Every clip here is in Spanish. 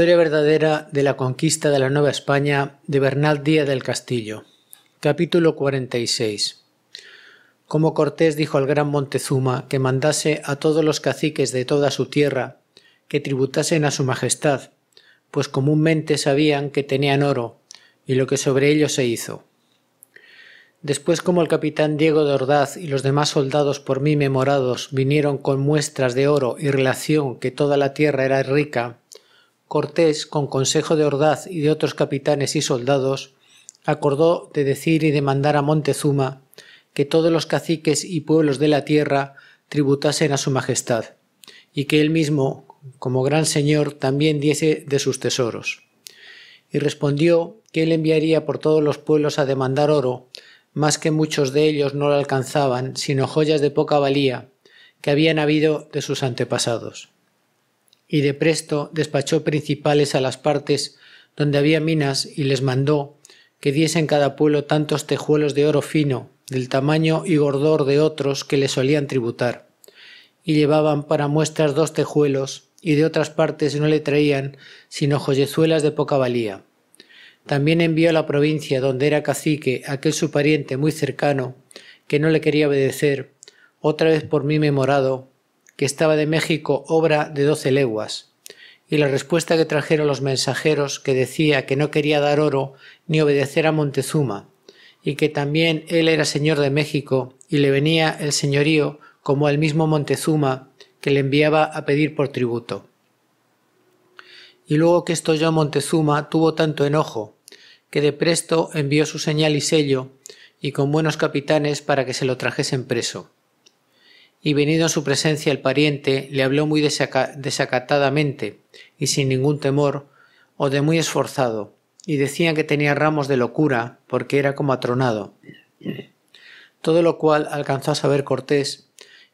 Historia verdadera de la conquista de la Nueva España de Bernal Díaz del Castillo. Capítulo 46. Como Cortés dijo al gran Montezuma que mandase a todos los caciques de toda su tierra que tributasen a su majestad, pues comúnmente sabían que tenían oro, y lo que sobre ello se hizo. Después como el capitán Diego de Ordaz y los demás soldados por mí memorados vinieron con muestras de oro y relación que toda la tierra era rica, Cortés, con consejo de Ordaz y de otros capitanes y soldados, acordó de decir y demandar a Montezuma que todos los caciques y pueblos de la tierra tributasen a su majestad, y que él mismo, como gran señor, también diese de sus tesoros. Y respondió que él enviaría por todos los pueblos a demandar oro, más que muchos de ellos no lo alcanzaban, sino joyas de poca valía que habían habido de sus antepasados y de presto despachó principales a las partes donde había minas y les mandó que diesen cada pueblo tantos tejuelos de oro fino, del tamaño y gordor de otros que le solían tributar. Y llevaban para muestras dos tejuelos, y de otras partes no le traían sino joyezuelas de poca valía. También envió a la provincia donde era cacique aquel su pariente muy cercano, que no le quería obedecer, otra vez por mí memorado, que estaba de México obra de doce leguas, y la respuesta que trajeron los mensajeros que decía que no quería dar oro ni obedecer a Montezuma, y que también él era señor de México y le venía el señorío como al mismo Montezuma que le enviaba a pedir por tributo. Y luego que esto yo Montezuma tuvo tanto enojo, que de presto envió su señal y sello, y con buenos capitanes para que se lo trajesen preso y venido en su presencia el pariente, le habló muy desacatadamente y sin ningún temor, o de muy esforzado, y decían que tenía ramos de locura, porque era como atronado. Todo lo cual alcanzó a saber Cortés,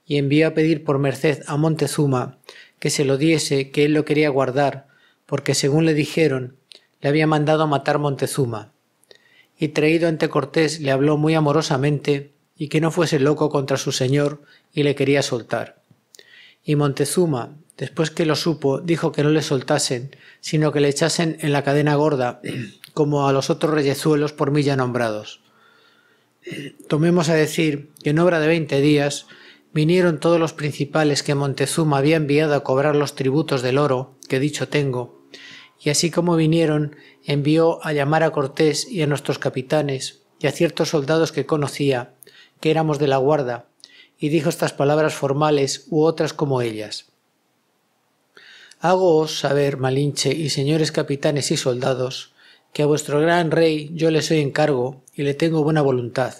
y envió a pedir por merced a Montezuma que se lo diese, que él lo quería guardar, porque según le dijeron, le había mandado matar Montezuma. Y traído ante Cortés le habló muy amorosamente y que no fuese loco contra su señor y le quería soltar. Y Montezuma, después que lo supo, dijo que no le soltasen, sino que le echasen en la cadena gorda, como a los otros reyezuelos por mí ya nombrados. Tomemos a decir que en obra de veinte días vinieron todos los principales que Montezuma había enviado a cobrar los tributos del oro, que dicho tengo, y así como vinieron, envió a llamar a Cortés y a nuestros capitanes y a ciertos soldados que conocía, que éramos de la guarda, y dijo estas palabras formales u otras como ellas. Hagoos saber, Malinche, y señores capitanes y soldados, que a vuestro gran rey yo le soy encargo y le tengo buena voluntad,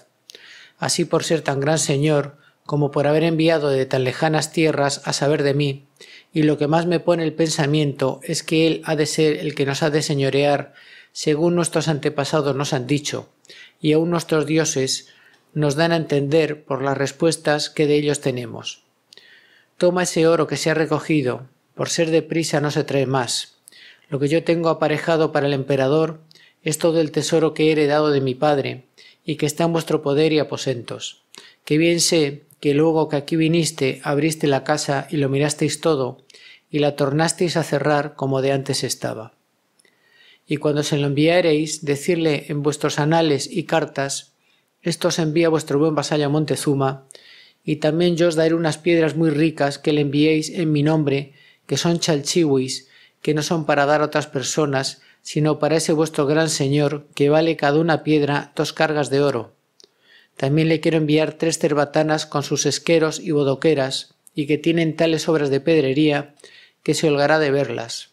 así por ser tan gran señor como por haber enviado de tan lejanas tierras a saber de mí, y lo que más me pone el pensamiento es que él ha de ser el que nos ha de señorear, según nuestros antepasados nos han dicho, y aun nuestros dioses nos dan a entender por las respuestas que de ellos tenemos. Toma ese oro que se ha recogido, por ser deprisa no se trae más. Lo que yo tengo aparejado para el emperador es todo el tesoro que he heredado de mi padre, y que está en vuestro poder y aposentos. Que bien sé que luego que aquí viniste abriste la casa y lo mirasteis todo, y la tornasteis a cerrar como de antes estaba. Y cuando se lo enviaréis, decirle en vuestros anales y cartas esto os envía vuestro buen vasallo Montezuma, y también yo os daré unas piedras muy ricas que le enviéis en mi nombre, que son chalchihuis, que no son para dar a otras personas, sino para ese vuestro gran señor, que vale cada una piedra dos cargas de oro. También le quiero enviar tres cerbatanas con sus esqueros y bodoqueras, y que tienen tales obras de pedrería, que se holgará de verlas.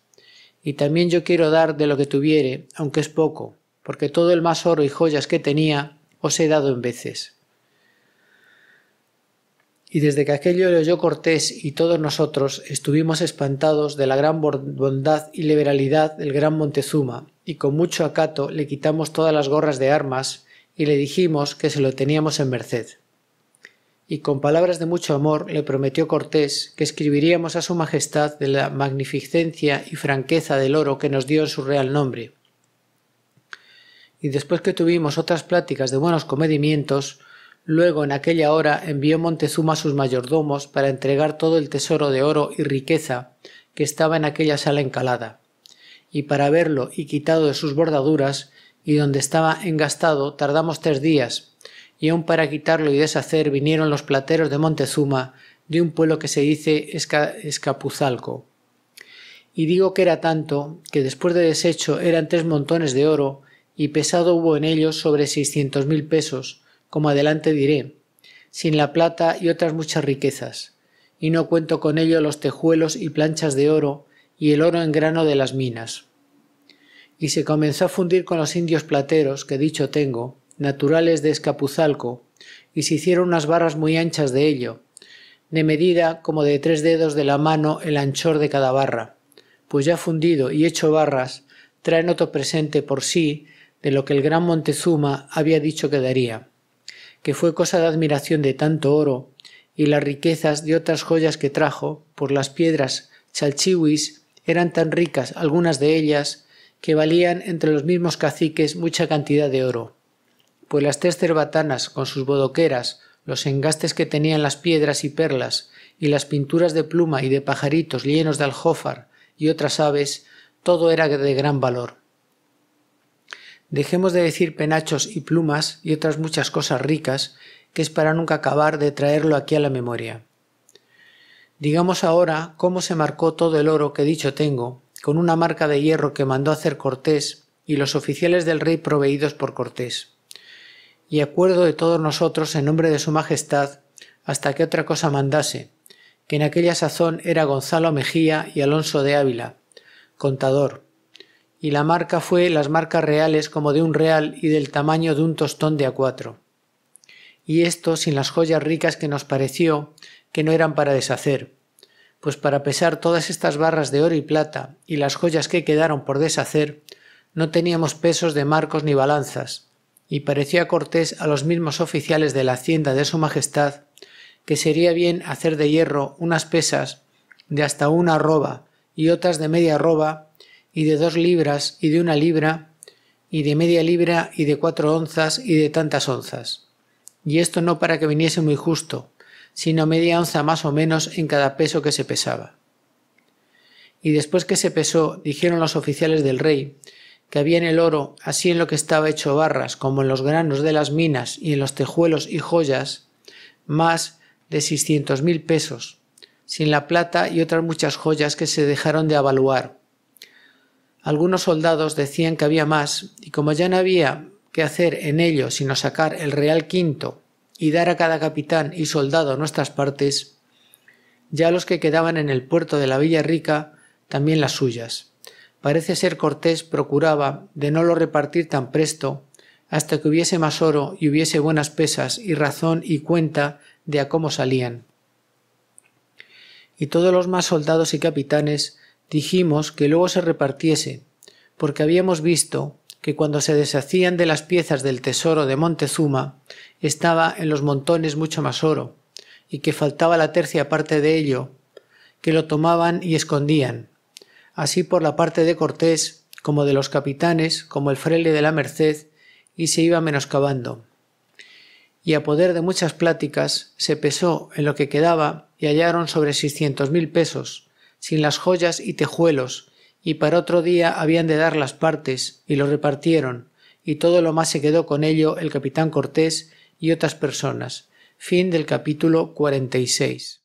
Y también yo quiero dar de lo que tuviere, aunque es poco, porque todo el más oro y joyas que tenía os he dado en veces. Y desde que aquello le oyó Cortés y todos nosotros, estuvimos espantados de la gran bondad y liberalidad del gran Montezuma, y con mucho acato le quitamos todas las gorras de armas y le dijimos que se lo teníamos en merced. Y con palabras de mucho amor le prometió Cortés que escribiríamos a su Majestad de la magnificencia y franqueza del oro que nos dio en su real nombre, y después que tuvimos otras pláticas de buenos comedimientos, luego en aquella hora envió Montezuma a sus mayordomos para entregar todo el tesoro de oro y riqueza que estaba en aquella sala encalada, y para verlo y quitado de sus bordaduras, y donde estaba engastado tardamos tres días, y aun para quitarlo y deshacer vinieron los plateros de Montezuma de un pueblo que se dice Escapuzalco. Y digo que era tanto, que después de deshecho eran tres montones de oro y pesado hubo en ellos sobre seiscientos mil pesos, como adelante diré, sin la plata y otras muchas riquezas, y no cuento con ello los tejuelos y planchas de oro y el oro en grano de las minas. Y se comenzó a fundir con los indios plateros, que dicho tengo, naturales de Escapuzalco, y se hicieron unas barras muy anchas de ello, de medida como de tres dedos de la mano el anchor de cada barra, pues ya fundido y hecho barras, traen otro presente por sí de lo que el gran Montezuma había dicho que daría, que fue cosa de admiración de tanto oro y las riquezas de otras joyas que trajo por las piedras chalchihuis eran tan ricas algunas de ellas que valían entre los mismos caciques mucha cantidad de oro, pues las tres cerbatanas con sus bodoqueras, los engastes que tenían las piedras y perlas, y las pinturas de pluma y de pajaritos llenos de aljófar y otras aves, todo era de gran valor. Dejemos de decir penachos y plumas y otras muchas cosas ricas, que es para nunca acabar de traerlo aquí a la memoria. Digamos ahora cómo se marcó todo el oro que dicho tengo, con una marca de hierro que mandó hacer Cortés y los oficiales del rey proveídos por Cortés. Y acuerdo de todos nosotros en nombre de su majestad, hasta que otra cosa mandase, que en aquella sazón era Gonzalo Mejía y Alonso de Ávila, contador, y la marca fue las marcas reales como de un real y del tamaño de un tostón de a cuatro. Y esto sin las joyas ricas que nos pareció que no eran para deshacer, pues para pesar todas estas barras de oro y plata y las joyas que quedaron por deshacer, no teníamos pesos de marcos ni balanzas, y pareció a cortés a los mismos oficiales de la hacienda de su majestad que sería bien hacer de hierro unas pesas de hasta una arroba y otras de media arroba y de dos libras y de una libra y de media libra y de cuatro onzas y de tantas onzas. Y esto no para que viniese muy justo, sino media onza más o menos en cada peso que se pesaba. Y después que se pesó, dijeron los oficiales del rey, que había en el oro, así en lo que estaba hecho barras, como en los granos de las minas y en los tejuelos y joyas, más de seiscientos mil pesos, sin la plata y otras muchas joyas que se dejaron de avaluar, algunos soldados decían que había más, y como ya no había que hacer en ello sino sacar el real quinto y dar a cada capitán y soldado nuestras partes, ya los que quedaban en el puerto de la Villa Rica también las suyas. Parece ser Cortés procuraba de no lo repartir tan presto, hasta que hubiese más oro y hubiese buenas pesas y razón y cuenta de a cómo salían. Y todos los más soldados y capitanes dijimos que luego se repartiese, porque habíamos visto que cuando se deshacían de las piezas del tesoro de Montezuma, estaba en los montones mucho más oro, y que faltaba la tercia parte de ello, que lo tomaban y escondían, así por la parte de Cortés como de los capitanes, como el fraile de la Merced, y se iba menoscabando. Y a poder de muchas pláticas, se pesó en lo que quedaba y hallaron sobre seiscientos mil pesos, sin las joyas y tejuelos, y para otro día habían de dar las partes, y lo repartieron, y todo lo más se quedó con ello el capitán Cortés y otras personas. Fin del capítulo 46.